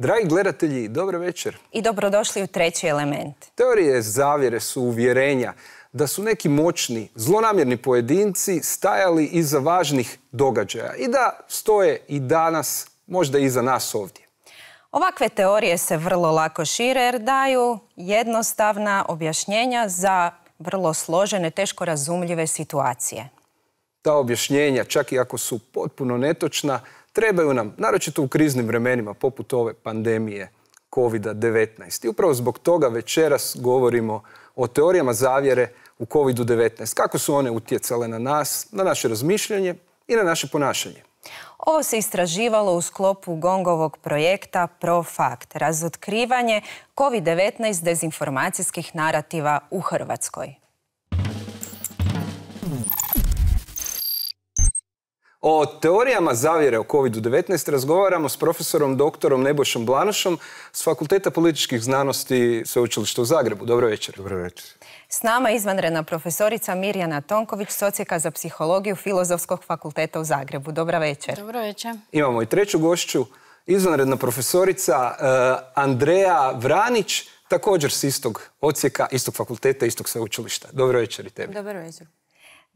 Dragi gledatelji, dobro večer. I dobrodošli u treći element. Teorije zavjere su uvjerenja da su neki moćni, zlonamjerni pojedinci stajali iza važnih događaja i da stoje i danas, možda i iza nas ovdje. Ovakve teorije se vrlo lako šire jer daju jednostavna objašnjenja za vrlo složene, teško razumljive situacije. Ta objašnjenja, čak i ako su potpuno netočna, trebaju nam, naročito u kriznim vremenima, poput ove pandemije COVID-19. I upravo zbog toga večeras govorimo o teorijama zavjere u COVID-19. Kako su one utjecale na nas, na naše razmišljanje i na naše ponašanje. Ovo se istraživalo u sklopu Gongovog projekta ProFact, razotkrivanje COVID-19 dezinformacijskih narativa u Hrvatskoj. O teorijama zavjere o COVID-19 razgovaramo s profesorom doktorom Nebošom Blanošom s Fakulteta političkih znanosti Sveučilišta u Zagrebu. Dobro večer. Dobro večer. S nama izvanredna profesorica Mirjana Tonković, socijeka za psihologiju Filozofskog fakulteta u Zagrebu. Dobro večer. Dobro večer. Imamo i treću gošću, izvanredna profesorica eh, Andreja Vranić, također s istog Ocijeka, istog fakulteta, istog sveučilišta. Dobro večer i tebi. Dobro večer.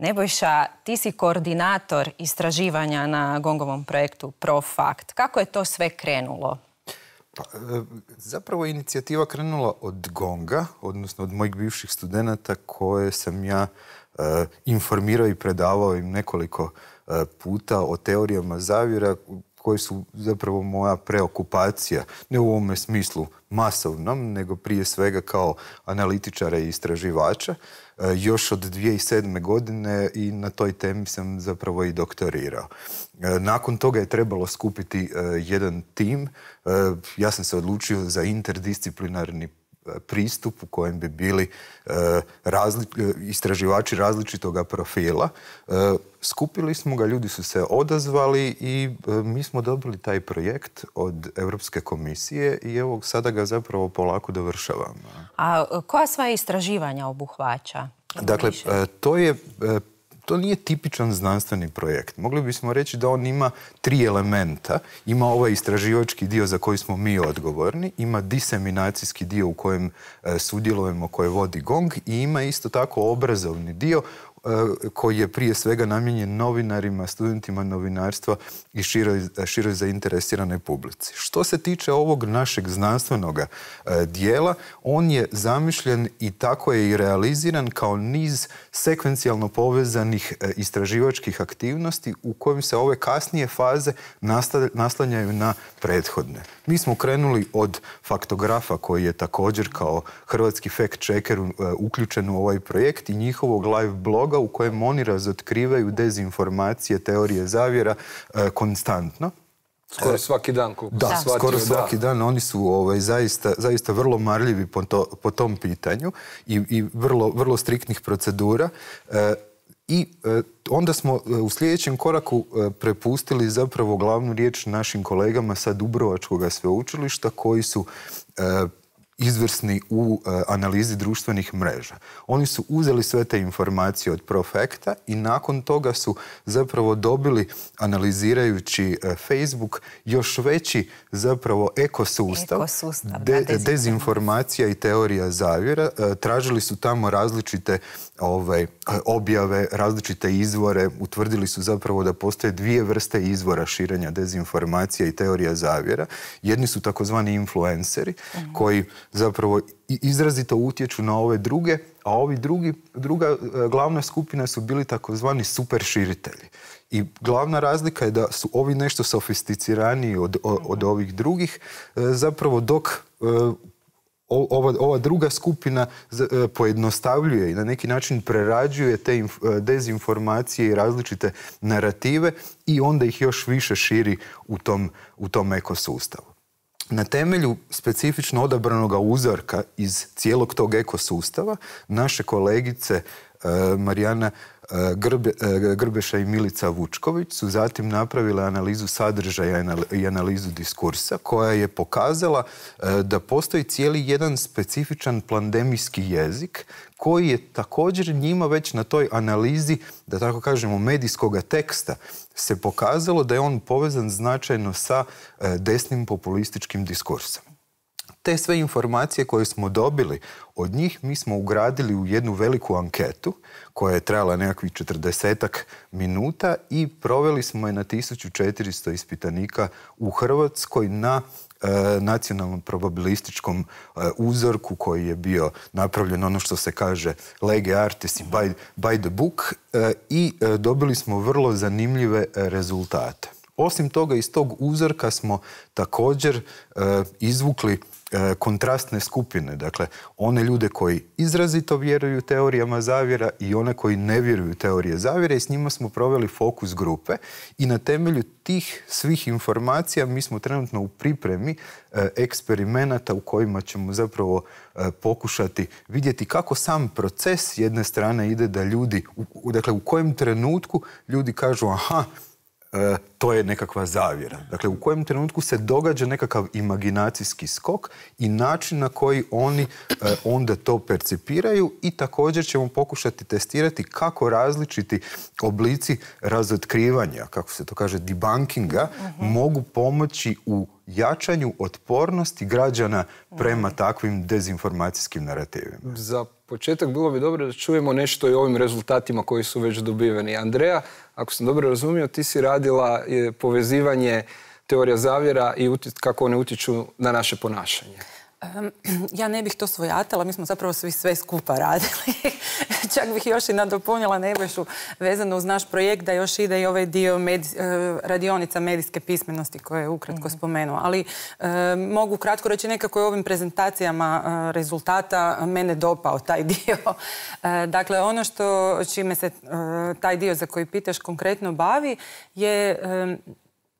Nebojša, ti si koordinator istraživanja na Gongovom projektu ProFact. Kako je to sve krenulo? Pa, e, zapravo inicijativa krenula od Gonga, odnosno od mojih bivših studenata koje sam ja e, informirao i predavao im nekoliko e, puta o teorijama Zavira koji su zapravo moja preokupacija, ne u ovome smislu masovnom, nego prije svega kao analitičara i istraživača. E, još od 2007. godine i na toj temi sam zapravo i doktorirao. E, nakon toga je trebalo skupiti e, jedan tim. Ja sam se odlučio za interdisciplinarni pristup u kojem bi bili e, e, istraživači različitog profila. E, skupili smo ga, ljudi su se odazvali i mi smo dobili taj projekt od Europske komisije i evo sada ga zapravo polako dovršavamo. A koja sva istraživanja obuhvaća? Dakle, to je to nije tipičan znanstveni projekt. Mogli bismo reći da on ima tri elementa. Ima ovaj istraživački dio za koji smo mi odgovorni, ima diseminacijski dio u kojem e, sudjelujemo koje vodi GONG i ima isto tako obrazovni dio E, koji je prije svega namijenjen novinarima, studentima novinarstva i široj, široj zainteresiranoj publici. Što se tiče ovog našeg znanstvenog e, dijela, on je zamišljen i tako je i realiziran kao niz sekvencijalno povezanih e, istraživačkih aktivnosti u kojim se ove kasnije faze naslanjaju na prethodne. Mi smo krenuli od faktografa koji je također kao hrvatski fact checker uključen u ovaj projekt i njihovog live blog dijaloga u kojem oni razotkrivaju dezinformacije, teorije zavjera e, konstantno. Skoro e, svaki dan. da, skoro svaki dan. Oni su ovaj, zaista, vrlo marljivi po, tom pitanju i, vrlo, vrlo striktnih procedura. E, i onda smo u sljedećem koraku prepustili zapravo glavnu riječ našim kolegama sa Dubrovačkog sveučilišta koji su izvrsni u e, analizi društvenih mreža. Oni su uzeli sve te informacije od Profekta i nakon toga su zapravo dobili, analizirajući e, Facebook, još veći zapravo ekosustav, dezinformacija i teorija zavjera. E, tražili su tamo različite objave, različite izvore. Utvrdili su zapravo da postoje dvije vrste izvora širenja dezinformacija i teorija zavjera. Jedni su takozvani influenceri mhm. koji zapravo izrazito utječu na ove druge, a ovi drugi, druga e, glavna skupina su bili takozvani širitelji. I glavna razlika je da su ovi nešto sofisticiraniji od, od mhm. ovih drugih, e, zapravo dok e, ova, ova druga skupina pojednostavljuje i na neki način prerađuje te dezinformacije i različite narative i onda ih još više širi u tom, u tom ekosustavu na temelju specifično odabranog uzorka iz cijelog tog ekosustava naše kolegice eh, Marijana E, e, Grbeša i Milica Vučković su zatim napravile analizu sadržaja i analizu diskursa koja je pokazala e, da postoji cijeli jedan specifičan pandemijski jezik koji je također njima već na toj analizi, da tako kažemo, medijskoga teksta se pokazalo da je on povezan značajno sa desnim populističkim diskursom te sve informacije koje smo dobili od njih mi smo ugradili u jednu veliku anketu koja je trajala nekakvih 40 minuta i proveli smo je na 1400 ispitanika u Hrvatskoj na e, nacionalnom probabilističkom e, uzorku koji je bio napravljen ono što se kaže lege artis by, the book e, i dobili smo vrlo zanimljive rezultate. Osim toga, iz tog uzorka smo također izvukli E, kontrastne skupine, dakle one ljude koji izrazito vjeruju teorijama zavjera i one koji ne vjeruju teorije Zavjera i s njima smo proveli fokus grupe i na temelju tih svih informacija mi smo trenutno u pripremi e, eksperimenata u kojima ćemo zapravo e, pokušati vidjeti kako sam proces s jedne strane ide da ljudi, dakle u kojem trenutku ljudi kažu aha, E, to je nekakva zavjera. Dakle, u kojem trenutku se događa nekakav imaginacijski skok i način na koji oni e, onda to percipiraju i također ćemo pokušati testirati kako različiti oblici razotkrivanja, kako se to kaže, debunkinga, mhm. mogu pomoći u jačanju otpornosti građana prema takvim dezinformacijskim narativima? Za početak bilo bi dobro da čujemo nešto i o ovim rezultatima koji su već dobiveni. Andreja, ako sam dobro razumio, ti si radila eh, povezivanje teorija zavjera i kako one utječu na naše ponašanje. Ja ne bih to svojatala, mi smo zapravo svi sve skupa radili. Čak bih još i nadopunila Nebojšu vezano uz naš projekt da još ide i ovaj dio e, radionica medijske pismenosti koje je ukratko mhm. spomenuo. Ali e, mogu kratko reći nekako je ovim prezentacijama e, rezultata mene dopao taj dio. dakle, ono što čime se taj dio za koji pitaš konkretno bavi je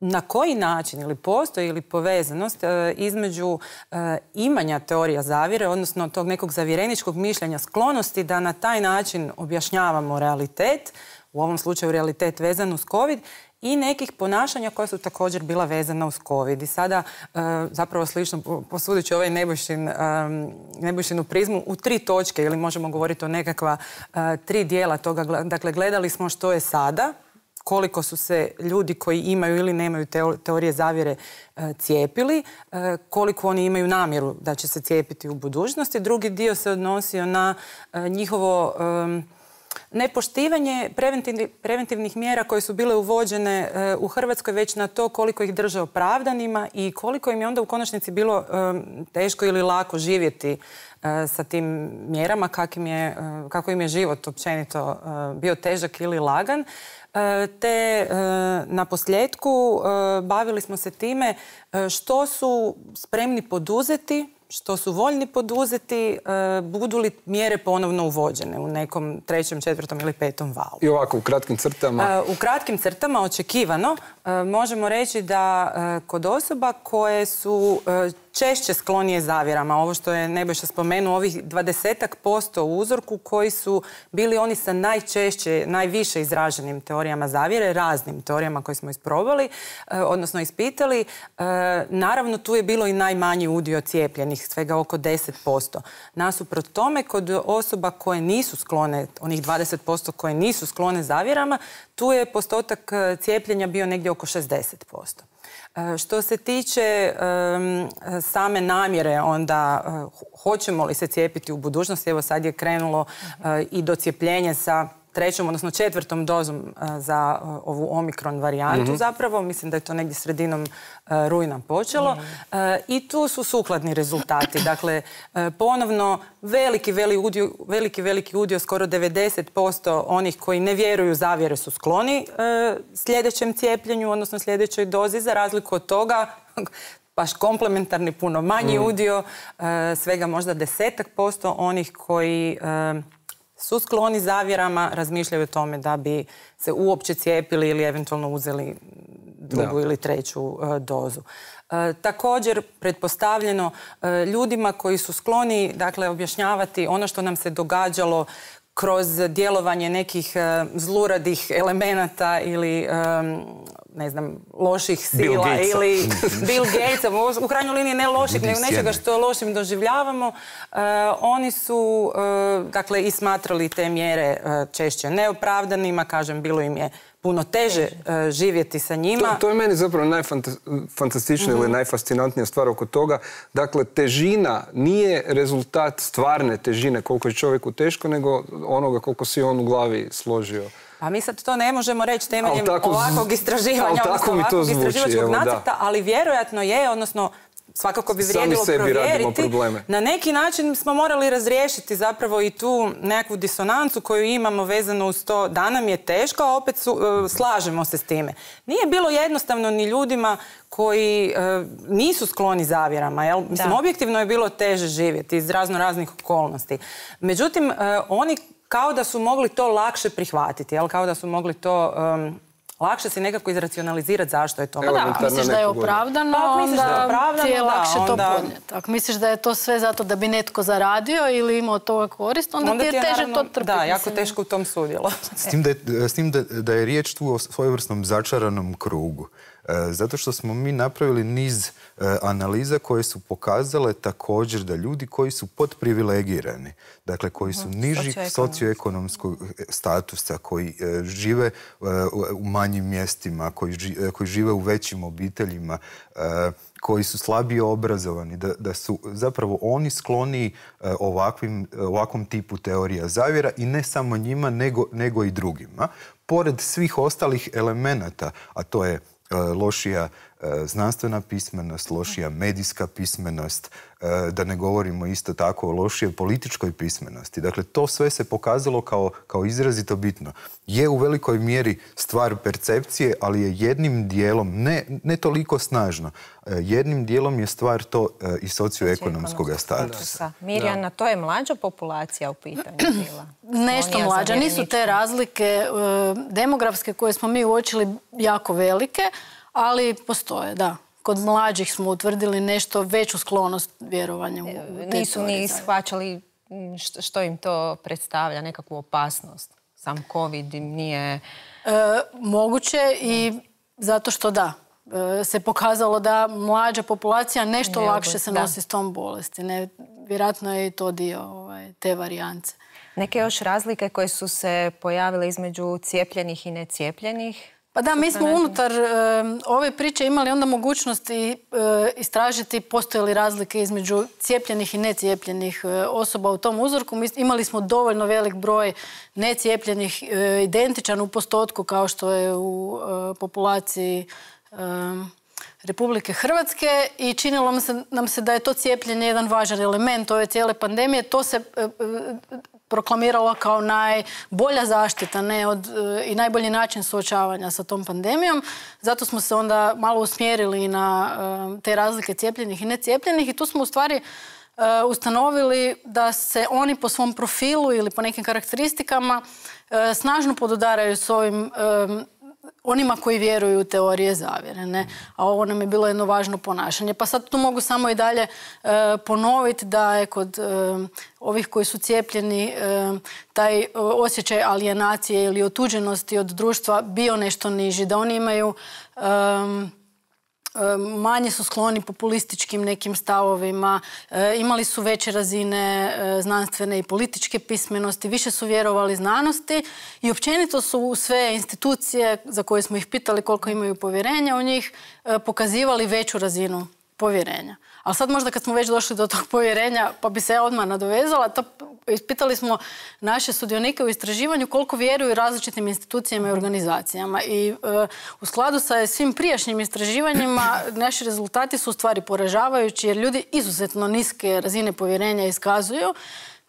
na koji način ili postoji ili povezanost e, između e, imanja teorija zavire, odnosno tog nekog zavjereničkog mišljenja, sklonosti da na taj način objašnjavamo realitet, u ovom slučaju realitet vezan uz COVID, i nekih ponašanja koja su također bila vezana uz COVID. I sada e, zapravo slično posudit ću ovaj nebojšinu prizmu u tri točke ili možemo govoriti o nekakva tri dijela toga. Dakle, gledali smo što je sada, koliko su se ljudi koji imaju ili nemaju teorije zavjere e, cijepili, e, koliko oni imaju namjeru da će se cijepiti u budućnosti. Drugi dio se odnosio na e, njihovo nepoštivanje preventivnih mjera koje su bile uvođene eh, u Hrvatskoj već na to koliko ih drže opravdanima i koliko im je onda u konačnici bilo ehm, teško ili lako živjeti eh, sa tim mjerama eh, kako im je život općenito bio težak ili lagan. Te na posljedku bavili smo se time što su spremni poduzeti što su voljni poduzeti, e, budu li mjere ponovno uvođene u nekom trećem, četvrtom ili petom valu? I ovako, u kratkim crtama? E, u kratkim crtama, očekivano, e, možemo reći da kod osoba koje su češće sklonije zavjerama. Ovo što je Nebojša spomenuo, ovih 20% u uzorku koji su bili oni sa najčešće, najviše izraženim teorijama zavjere, raznim teorijama koje smo isprobali, e, odnosno ispitali. E, naravno, tu je bilo i najmanji udio cijepljenih, svega oko 10%. Nasuprot tome, kod osoba koje nisu sklone, onih 20% koje nisu sklone zavjerama, tu je postotak e, cijepljenja bio negdje oko 60%. E, što se tiče same namjere, onda e, hoćemo li se cijepiti u budućnosti, evo sad je krenulo e, i docijepljenje sa trećom, odnosno četvrtom dozom e, za e, ovu omikron varijantu mhm. zapravo. Mislim da je to negdje sredinom e, rujna počelo. Mhm. I tu su sukladni rezultati. Dakle, ponovno veliki, veli udio, veliki, veliki udio, skoro 90% onih koji ne vjeruju zavjere su skloni sljedećem cijepljenju, odnosno sljedećoj dozi. Za razliku od toga, baš komplementarni, puno manji mhm. udio, svega možda desetak posto onih koji su skloni zavjerama, razmišljaju o tome da bi se uopće cijepili ili eventualno uzeli drugu ili treću e, dozu. E, također, pretpostavljeno e, ljudima koji su skloni dakle, objašnjavati ono što nam se događalo kroz djelovanje nekih e, zluradih elemenata ili e, ne znam, loših sila ili Bill Gatesa, u krajnjoj liniji ne loših, nego nečega što lošim doživljavamo, e, oni su dakle i smatrali te mjere češće neopravdanima, kažem, bilo im je puno teže e, živjeti sa njima. To, je meni zapravo najfantastičnija ili mhm. najfascinantnija stvar oko toga. Dakle, težina nije rezultat stvarne težine koliko je čovjeku teško, nego onoga koliko si on u glavi složio. A pa mi sad to ne možemo reći temeljem ovakvog istraživanja, ovakvog istraživačkog nacrta, ali vjerojatno je, odnosno svakako bi vrijedilo provjeriti, probleme. Na neki način smo morali razriješiti zapravo i tu nekakvu disonancu koju imamo vezano uz to da nam je teško, a opet e, slažemo se s time. Nije bilo jednostavno ni ljudima koji e, nisu skloni zavjerama. Jel? Mislim, objektivno je bilo teže živjeti iz razno raznih okolnosti. Međutim, e, oni kao da su mogli to lakše prihvatiti, jel? kao da su mogli to lakše si nekako izracionalizirati zašto je to. Pa da, ako misliš da je opravdano, onda pa, je ti je lakše to podnijeti. Ako misliš da je to sve zato da bi netko zaradio ili imao toga korist, onda, ti je teže to trpiti. Da, jako teško u tom sudjelo. S tim da je, da je riječ tu o svojevrsnom začaranom krugu. E, zato što smo mi napravili niz e, analiza koje su pokazale također da ljudi koji su podprivilegirani, dakle koji mhm. su niži socioekonomskog statusa, koji e, žive u manjim mjestima, koji žive u većim obiteljima, koji su slabije obrazovani, da, su zapravo oni skloni ovakvom tipu teorija zavjera i ne samo njima, nego, nego i drugima. Pored svih ostalih elemenata, a to je Uh, lošie E, znanstvena pismenost, lošija medijska pismenost, e, da ne govorimo isto tako o lošijoj političkoj pismenosti. Dakle, to sve se pokazalo kao, kao izrazito bitno. Je u velikoj mjeri stvar percepcije, ali je jednim dijelom, ne, ne toliko snažno, e, jednim dijelom je stvar to i socioekonomskog statusa. Mirjana, to je mlađa populacija u pitanju bila. Nešto mlađa. Nisu te razlike demografske koje smo mi uočili jako velike, ali postoje, da. Kod mlađih smo utvrdili nešto veću sklonost vjerovanja u te e, Nisu ni shvaćali mm, što im to predstavlja, nekakvu opasnost. Sam COVID im nije... E, moguće i zato što da, e, se pokazalo da mlađa populacija nešto lakše se nosi s tom bolesti. Ne, vjerojatno je i to dio ovaj, te varijance. Neke još razlike koje su se pojavile između cijepljenih i necijepljenih? Pa da, mi smo unutar ove priče imali onda mogućnost eh, istražiti postoje li razlike između cijepljenih i necijepljenih eh, osoba u tom uzorku. imali smo dovoljno velik broj necijepljenih eh, identičan u postotku kao što je u populaciji Republike Hrvatske i činilo nam se, nam se da je to cijepljenje jedan važan element ove cijele pandemije. To se e, e, proklamiralo kao najbolja zaštita ne, od, e, i najbolji način suočavanja sa tom pandemijom. Zato smo se onda malo usmjerili na te razlike cijepljenih i necijepljenih i tu smo u stvari ustanovili da se oni po svom profilu ili po nekim karakteristikama snažno podudaraju s ovim onima koji vjeruju u teorije zavjere, ne? a ovo nam je bilo jedno važno ponašanje. Pa sad tu mogu samo i dalje e, ponoviti da je kod e, ovih koji su cijepljeni e, taj osjećaj alijenacije ili otuđenosti od društva bio nešto niži, da oni imaju manje su skloni populističkim nekim stavovima, e, imali su veće razine e, znanstvene i političke pismenosti, više su vjerovali znanosti i općenito su sve institucije za koje smo ih pitali koliko imaju povjerenja u njih e, pokazivali veću razinu povjerenja. Ali sad možda kad smo već došli do tog povjerenja, pa bi se ja odmah nadovezala, to ispitali smo naše sudionike u istraživanju koliko vjeruju različitim institucijama i organizacijama. I e, u skladu sa svim prijašnjim istraživanjima naši rezultati su u stvari poražavajući jer ljudi izuzetno niske razine povjerenja iskazuju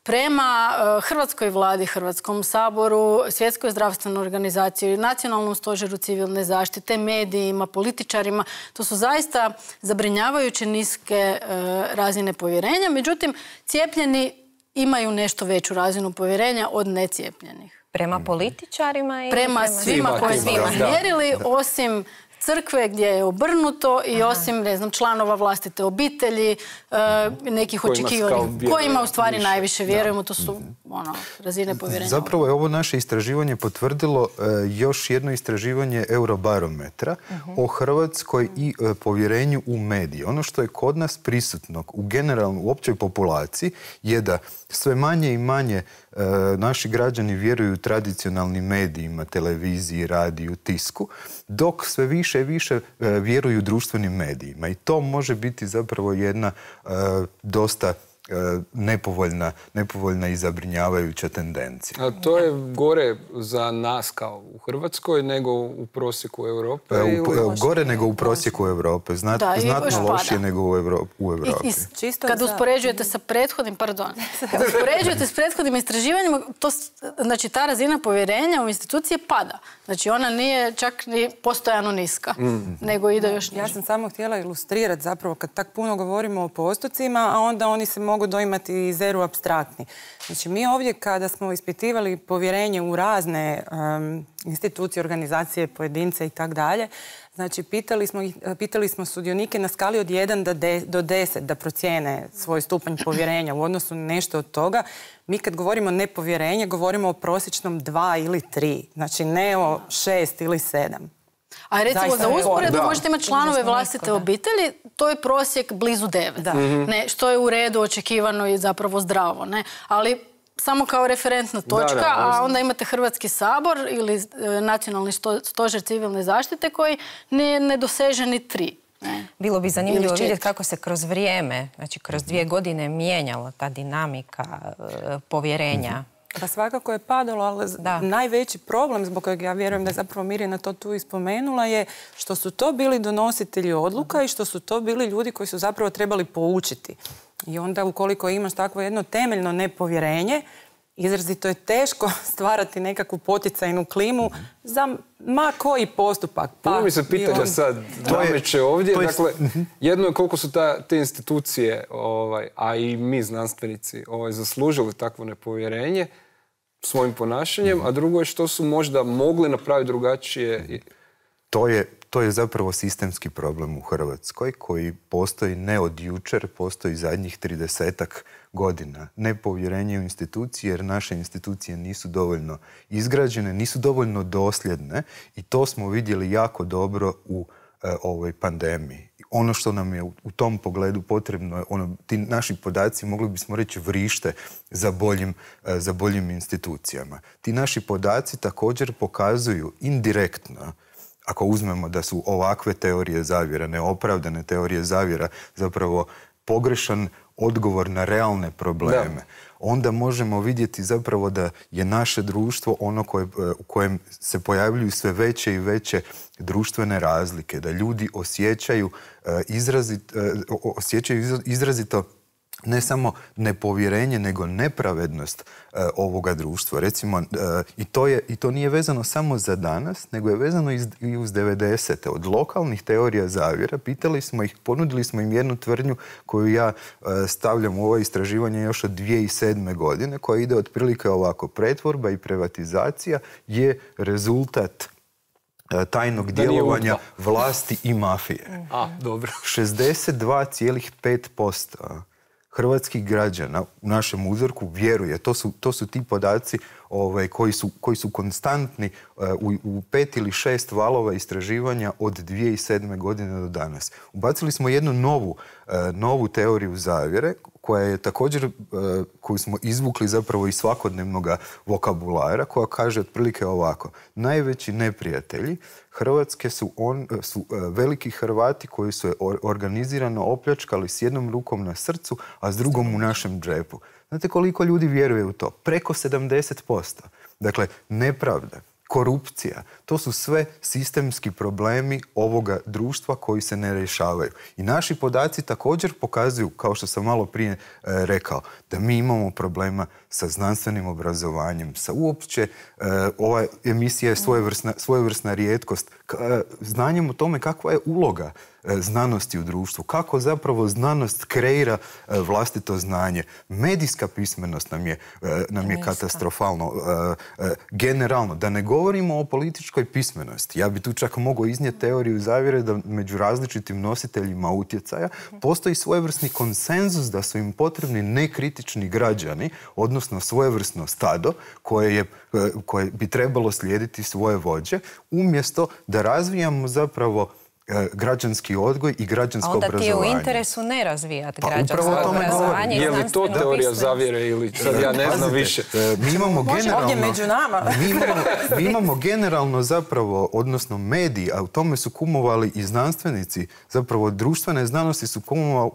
prema e, Hrvatskoj vladi, Hrvatskom saboru, Svjetskoj zdravstvenoj organizaciji, Nacionalnom stožeru civilne zaštite, medijima, političarima. To su zaista zabrinjavajuće niske e, razine povjerenja. Međutim, cijepljeni imaju nešto veću razinu povjerenja od necijepljenih. Prema političarima i prema svima, svima koje smo osim crkve gdje je obrnuto i osim, ne znam, članova vlastite obitelji, e, nekih očekivanih, kojima u stvari najviše vjerujemo, to su mhm. ono, razine povjerenja. Zapravo je ovo naše istraživanje potvrdilo e, još jedno istraživanje Eurobarometra mhm. o Hrvatskoj i e, povjerenju u medije. Ono što je kod nas prisutno u generalno u općoj populaciji je da sve manje i manje E, naši građani vjeruju tradicionalnim medijima, televiziji, radiju, tisku, dok sve više i više e, vjeruju društvenim medijima. I to može biti zapravo jedna e, dosta E, nepovoljna, nepovoljna i zabrinjavajuća tendencija. A to je gore za nas kao u Hrvatskoj nego u prosjeku Europe? E, u, e, gore nego u prosjeku Europe. Znat, da, znatno lošije nego u, Evropi. u Europi. I, i, Kad uspoređujete sa prethodnim, pardon, kad uspoređujete s prethodnim istraživanjima, to, znači ta razina povjerenja u institucije pada. Znači ona nije čak ni postojano niska, mm. nego ide još niže. Ja sam samo htjela ilustrirati zapravo kad tak puno govorimo o postocima, a onda oni se mogu doimati i zeru abstraktni. Znači, mi ovdje kada smo ispitivali povjerenje u razne institucije, organizacije, pojedince i tak dalje, znači, pitali smo, pitali smo sudionike na skali od 1 do 10 da procijene svoj stupanj povjerenja u odnosu na nešto od toga. Mi kad govorimo nepovjerenje, govorimo o prosječnom 2 ili 3, znači ne o 6 ili 7. A recimo za usporedbu možete imati članove vlastite obitelji, to je prosjek blizu devet, mhm. što je u redu, očekivano i zapravo zdravo, ne? Ali samo kao referentna točka, a onda imate Hrvatski sabor ili e, nacionalni stožer civilne zaštite koji ne, doseže ni tri. Bilo bi zanimljivo vidjeti kako se kroz vrijeme, znači kroz dvije godine mijenjala ta dinamika e, povjerenja pa svakako je padalo, ali da. najveći problem zbog kojeg ja vjerujem da je zapravo Mirjana to tu ispomenula je što su to bili donositelji odluka i što su to bili ljudi koji su zapravo trebali poučiti. I onda ukoliko imaš takvo jedno temeljno nepovjerenje, izrazito je teško stvarati nekakvu poticajnu klimu za ma koji postupak. Pa, Puno mi se pitanja on... sad dameće ovdje. je... Dakle, mhm. jedno je koliko su ta, te institucije, ovaj, a i mi znanstvenici, ovaj, zaslužili takvo nepovjerenje svojim ponašanjem, a drugo je što su možda mogli napraviti drugačije. To je, to je zapravo sistemski problem u Hrvatskoj koji postoji ne od jučer, postoji zadnjih tridesetak godina. Nepovjerenje u institucije jer naše institucije nisu dovoljno izgrađene, nisu dovoljno dosljedne i to smo vidjeli jako dobro u e, ovoj pandemiji ono što nam je u tom pogledu potrebno, ono, ti naši podaci mogli bismo reći vrište za boljim, e, za boljim institucijama. Ti naši podaci također pokazuju indirektno ako uzmemo da su ovakve teorije zavjera, neopravdane teorije zavjera, zapravo pogrešan odgovor na realne probleme, onda možemo vidjeti zapravo da je naše društvo ono eh, u kojem se pojavljuju sve veće i veće društvene razlike, da ljudi osjećaju eh, eh, osjećaju izrazito ne samo nepovjerenje nego nepravednost e, ovoga društva recimo e, i to nije vezano samo za danas nego je vezano i uz 90. od lokalnih teorija zavjera pitali smo ih ponudili smo im jednu tvrdnju koju ja e, stavljam u ovo istraživanje još od 2007. godine koja ide otprilike ovako pretvorba i privatizacija je rezultat tajnog djelovanja vlasti i mafije. A, dobro. 62,5% hrvatskih građana u našem uzorku vjeruje. To su, to su ti podaci ovaj, koji, su, konstantni eh, u, pet ili šest valova istraživanja od 2007. godine do danas. Ubacili smo jednu novu, eh, novu teoriju zavjere koja je također, eh, koju smo izvukli zapravo iz svakodnevnog vokabulara, koja kaže otprilike ovako. Najveći neprijatelji Hrvatske su, on, veliki Hrvati koji su organizirano opljačkali s jednom rukom na srcu, a s drugom u našem džepu. Znate koliko ljudi vjeruje u to? Preko 70%. Dakle, nepravda, korupcija, to su sve sistemski problemi ovoga društva koji se ne rješavaju. I naši podaci također pokazuju, kao što sam malo prije e, rekao, da mi imamo problema sa znanstvenim obrazovanjem, sa uopće e, ova emisija je svojevrsna, rijetkost, e, znanjem o tome kakva je uloga e, znanosti u društvu, kako zapravo znanost kreira vlastito znanje. Medijska pismenost nam je, nam je katastrofalno. Generalno, da ne govorimo o političkoj pismenosti. Ja bi tu čak mogao iznijeti teoriju zavjere da među različitim nositeljima utjecaja postoji svojevrsni konsenzus da su im potrebni nekritični građani, odnosno odnosno svojevrsno stado koje, je, e, koje bi trebalo slijediti svoje vođe, umjesto da razvijamo zapravo E, građanski odgoj i građansko obrazovanje. A onda ti je u interesu ne razvijati pa, građansko obrazovanje. Je li to teorija zavjere ili sad ja ne znam više? E, mi imamo generalno... Ovdje među nama. Mi imamo, mi imamo generalno zapravo, odnosno mediji, a u tome su kumovali i znanstvenici, zapravo društvene znanosti su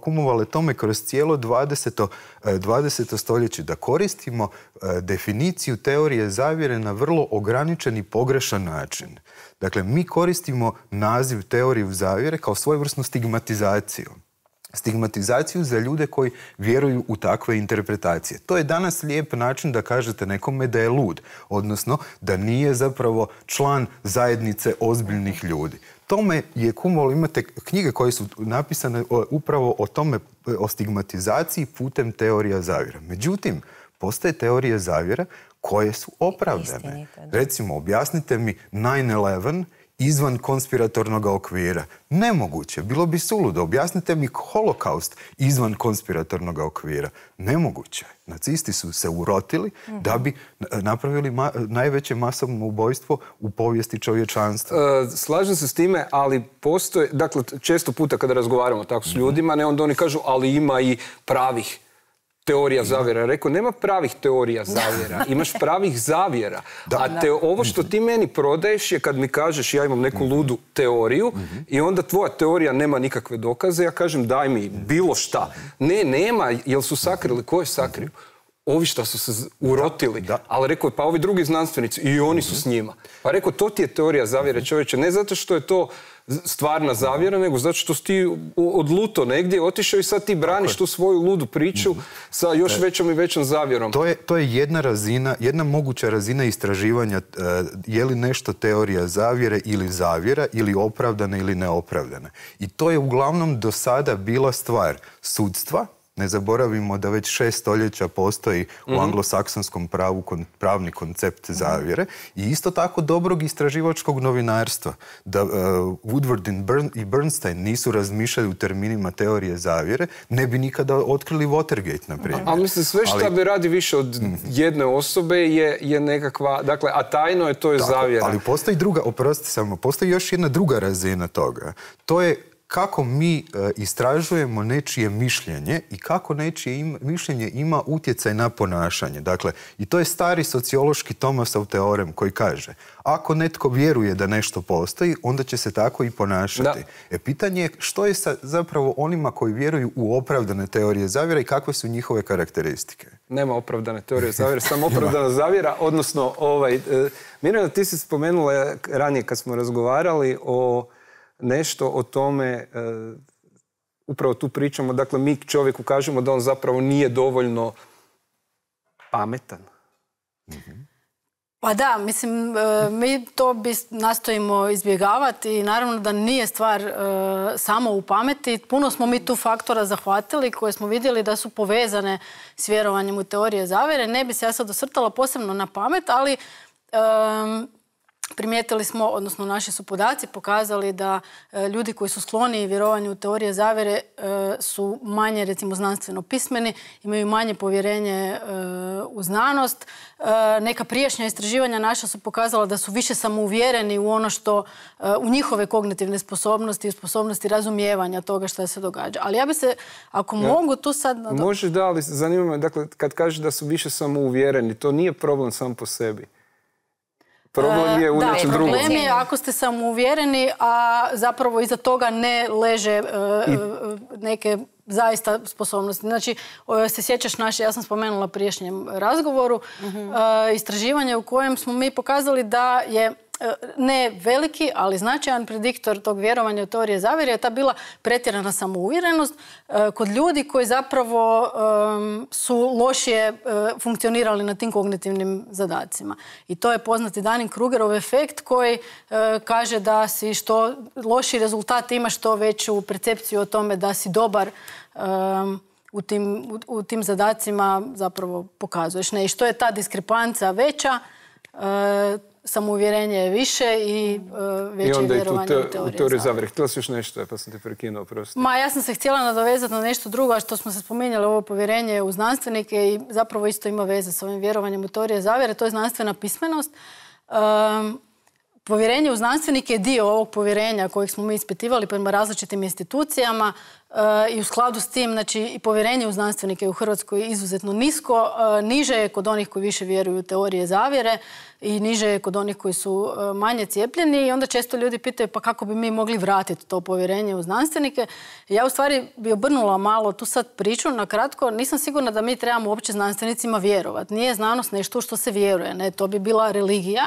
kumovale tome kroz cijelo 20. 20. E, stoljeće da koristimo definiciju teorije zavjere na vrlo ograničen i pogrešan način. Dakle, mi koristimo naziv teoriju zavjere kao svojevrsnu stigmatizaciju. Stigmatizaciju za ljude koji vjeruju u takve interpretacije. To je danas lijep način da kažete nekome da je lud, odnosno da nije zapravo član zajednice ozbiljnih ljudi. Tome je kumol, imate knjige koje su napisane upravo o tome, o stigmatizaciji putem teorija zavjera. Međutim, postoje teorija zavjera koje su opravdane. Recimo, objasnite mi 9-11 izvan konspiratornog okvira. Nemoguće, bilo bi suludo. Objasnite mi holokaust izvan konspiratornog okvira. Nemoguće. Nacisti su se urotili da bi napravili najveće masovno ubojstvo u povijesti čovječanstva. E, slažem se s time, ali postoje, dakle, često puta kada razgovaramo tako s mhm. ljudima, ne, onda oni kažu, ali ima i pravih teorija zavjera. Rekao, nema pravih teorija zavjera. Imaš pravih zavjera. A ovo što ti meni prodaješ je kad mi kažeš ja imam neku ludu teoriju mhm. i onda tvoja teorija nema nikakve dokaze. Ja kažem daj mi bilo šta. Ne, nema. Jel su sakrili? Ko je sakrio? ovi šta su se urotili. Ali rekao, pa ovi drugi znanstvenici, i oni su mhm. s njima. Pa rekao, to ti je teorija zavjera mhm. čovječe. Ne zato što je to stvarna zavjera, nego zato što si ti odluto negdje, otišao i sad ti braniš tu svoju ludu priču mhm. sa još e, većom i većom zavjerom. To je, to je jedna razina, jedna moguća razina istraživanja e, je li nešto teorija zavjere ili zavjera ili opravdana ili neopravdana. I to je uglavnom do sada bila stvar sudstva, ne zaboravimo da već šest stoljeća postoji u mhm. anglosaksonskom pravu pravni koncept mhm. zavjere i isto tako dobrog istraživačkog novinarstva. Da e, Woodward i Bernstein nisu razmišljali u terminima teorije zavjere, ne bi nikada otkrili Watergate, na primjer. Ali mislim, sve što bi radi više od mhm. jedne osobe je, nekakva... Dakle, a tajno je, to je zavjera. Ali postoji druga, oprostite samo, postoji još jedna druga razina toga. To je kako mi e, istražujemo nečije mišljenje i kako nečije mišljenje ima utjecaj na ponašanje. Dakle, i to je stari sociološki Tomasov teorem koji kaže ako netko vjeruje da nešto postoji, onda će se tako i ponašati. E, pitanje je što je sa zapravo onima koji vjeruju u opravdane teorije zavjera i kakve su njihove karakteristike? Nema opravdane teorije zavjera, samo opravdana zavjera, odnosno ovaj... E, ti si spomenula e, ranije kad smo razgovarali o nešto o tome, e, upravo tu pričamo, dakle mi čovjeku kažemo da on zapravo nije dovoljno pametan. Pa da, mislim, e, mi to nastojimo izbjegavati i naravno da nije stvar e, samo u pameti. Puno smo mi tu faktora zahvatili koje smo vidjeli da su povezane s vjerovanjem u teorije zavere. Ne bi se ja sad osrtala posebno na pamet, ali primijetili smo, odnosno naši su podaci pokazali da e, ljudi koji su skloni vjerovanju u teorije zavere e, su manje recimo znanstveno pismeni, imaju manje povjerenje e, u znanost. Neka prijašnja istraživanja naša su pokazala da su više samouvjereni u ono što u njihove kognitivne sposobnosti i sposobnosti razumijevanja toga što se događa. Ali ja bi se, ako mogu, tu sad... Možeš da, ali zanima me, dakle, kad kažeš da su više samouvjereni, to nije problem sam po sebi Problem e, je Problem je ako ste samouvjereni, a zapravo iza toga ne leže e, e, neke zaista sposobnosti. Znači, se sjećaš naše, ja sam spomenula priješnjem razgovoru, mhm. istraživanje u kojem smo mi pokazali da je ne veliki, ali značajan prediktor tog vjerovanja u teorije zavjere je ta bila pretjerana samouvjerenost e, kod ljudi koji zapravo su lošije e, funkcionirali na tim kognitivnim zadacima. I to je poznati Danin Krugerov efekt koji e, kaže da si što loši rezultat ima što veću percepciju o tome da si dobar u tim, zadacima zapravo pokazuješ. Ne, I što je ta diskrepanca veća, samouvjerenje je više i e, veće je vjerovanje u teorije. I Htjela si još nešto, pa sam te prekinuo, prosto. Ma, ja sam se htjela nadovezati na nešto drugo, a što smo se spominjali, ovo povjerenje u znanstvenike i zapravo isto ima veze s ovim vjerovanjem u teorije zavjere. to je znanstvena pismenost. povjerenje u znanstvenike je dio ovog povjerenja kojeg smo mi ispitivali prema različitim institucijama e, i u skladu s tim, znači i povjerenje u znanstvenike u Hrvatskoj je izuzetno nisko, e, niže je kod onih koji više vjeruju u teorije zavjere i niže je kod onih koji su e, manje cijepljeni i onda često ljudi pitaju pa kako bi mi mogli vratiti to povjerenje u znanstvenike. Ja u stvari bi obrnula malo tu sad priču na kratko. Nisam sigurna da mi trebamo uopće znanstvenicima vjerovati. Nije znanost nešto što se vjeruje, ne, to bi bila religija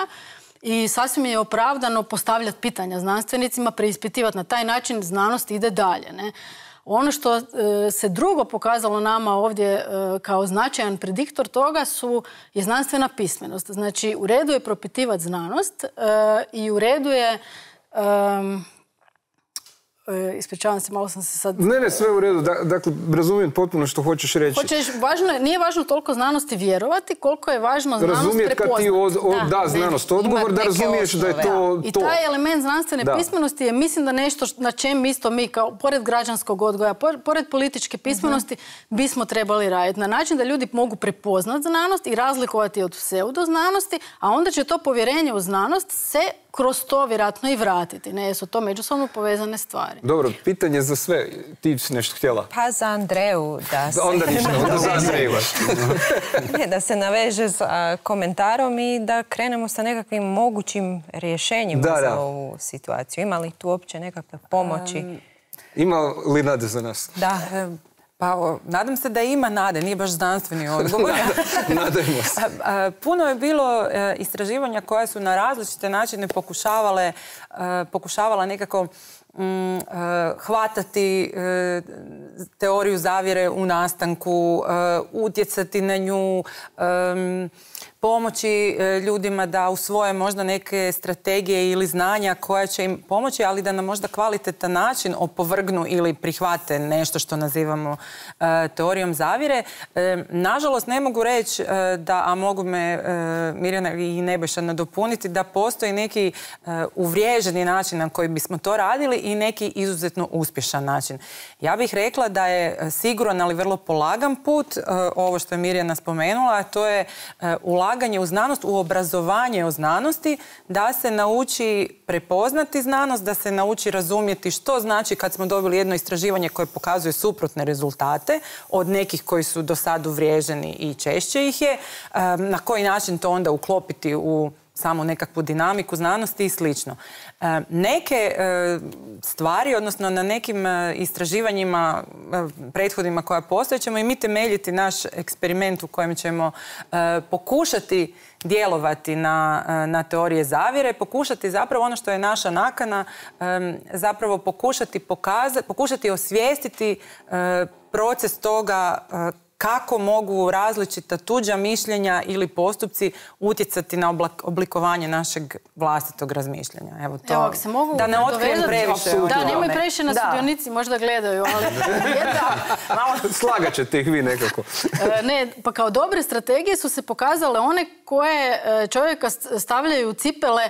i sasvim je opravdano postavljati pitanja znanstvenicima, preispitivati na taj način znanost ide dalje. Ne? Ono što e, se drugo pokazalo nama ovdje e, kao značajan prediktor toga su je znanstvena pismenost. Znači, u redu je propitivati znanost e, i u redu je E, ispričavam se, malo sam se sad... Ne, ne, sve u redu. Dakle, razumijem potpuno što hoćeš reći. Hoćeš, važno nije važno toliko znanosti vjerovati, koliko je važno znanost Razumijet kad ti da, znanost odgovor, da razumiješ da je to, I to... taj element znanstvene pismenosti je, mislim da nešto na čem isto mi, kao pored građanskog odgoja, pored političke pismenosti, mhm. bismo trebali raditi. Na način da ljudi mogu prepoznat znanost i razlikovati od pseudoznanosti, a onda će to povjerenje u znanost se kroz to vjerojatno i vratiti. Ne, su to međusobno povezane stvari. Dobro, pitanje za sve. Ti si nešto htjela? Pa za Andreju da se... Onda ništa, za Andreju. ne, da se naveže s komentarom i da krenemo sa nekakvim mogućim rješenjima za ovu situaciju. Ima li tu uopće nekakve pomoći? ima li nade za nas? Da. Pa, nadam se da ima nade, nije baš znanstveni odgovor. nadajmo se. Puno je bilo e, istraživanja koja su na različite načine pokušavale, e, pokušavala nekako Mm, e, hvatati e, teoriju zavjere u nastanku, e, utjecati na nju, pomoći e, ljudima da usvoje možda neke strategije ili znanja koja će im pomoći, ali da na možda kvalitetan način opovrgnu ili prihvate nešto što nazivamo e, teorijom zavire. E, nažalost, ne mogu reći da, a mogu me Mirjana i Nebojša nadopuniti, da postoji neki uvriježeni način na koji bismo to radili i neki izuzetno uspješan način. Ja bih rekla da je siguran, ali vrlo polagan put, ovo što je Mirjana spomenula, a to je ulaženje ulaganje u znanost, u obrazovanje o znanosti, da se nauči prepoznati znanost, da se nauči razumjeti što znači kad smo dobili jedno istraživanje koje pokazuje suprotne rezultate od nekih koji su do sad uvriježeni i češće ih je, ehm, na koji način to onda uklopiti u samo nekakvu dinamiku znanosti i slično. E, neke e, stvari, odnosno na nekim e, istraživanjima, prethodima koja postoje, ćemo i mi temeljiti naš eksperiment u kojem ćemo pokušati djelovati na, na teorije zavire, pokušati zapravo ono što je naša nakana, zapravo pokušati, pokazati, pokušati osvijestiti proces toga kako mogu različita tuđa mišljenja ili postupci utjecati na oblikovanje našeg vlastitog razmišljanja. Evo to. se mogu da ne otkrijem previše. Da, nemoj previše na sudionici, možda gledaju. Ali... Slagat ćete ih vi nekako. E, ne, pa kao dobre strategije su se pokazale one koje e, čovjeka stavljaju u cipele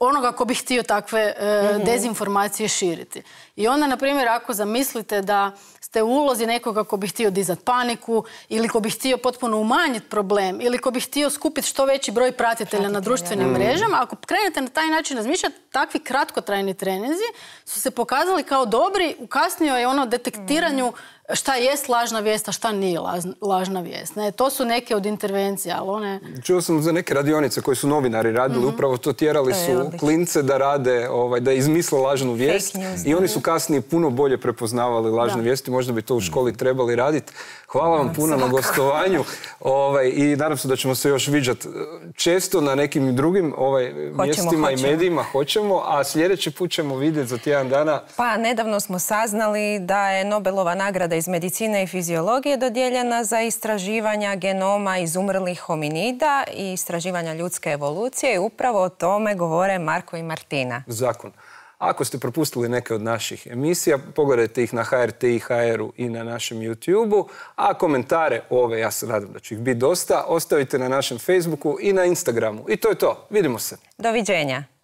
onoga ko bi htio takve e, mhm. dezinformacije širiti. I onda, na primjer, ako zamislite da ste u ulozi nekoga ko bi htio dizati paniku ili ko bi htio potpuno umanjiti problem ili ko bi htio skupiti što veći broj pratitelja na društvenim mrežama, ako krenete na taj način razmišljati, takvi kratkotrajni trenizi su se pokazali kao dobri u je ono detektiranju mhm šta je lažna vijest, a šta nije lažna vijest. Ne? To su neke od intervencija, ali one... Čuo sam za neke radionice koje su novinari radili, mhm. upravo to tjerali su klince da rade, ovaj, da izmisle lažnu vijest i oni su kasnije puno bolje prepoznavali lažnu vijest. vijesti, možda bi to u školi trebali raditi. Hvala vam puno na gostovanju ovaj, i nadam se da ćemo se još viđati e, često na nekim drugim ovaj, mjestima i medijima hoćemo, a sljedeći put ćemo vidjeti za tjedan dana. Pa nedavno smo saznali da je Nobelova nagrada iz medicine i fiziologije dodijeljena za istraživanja genoma iz umrlih hominida i istraživanja ljudske evolucije i upravo o tome govore Marko i Martina. Zakon. Ako ste propustili neke od naših emisija, pogledajte ih na HRT i HR-u i na našem YouTube-u, a komentare ove, ja se nadam da će ih biti dosta, ostavite na našem Facebooku i na Instagramu. I to je to. Vidimo se. Doviđenja.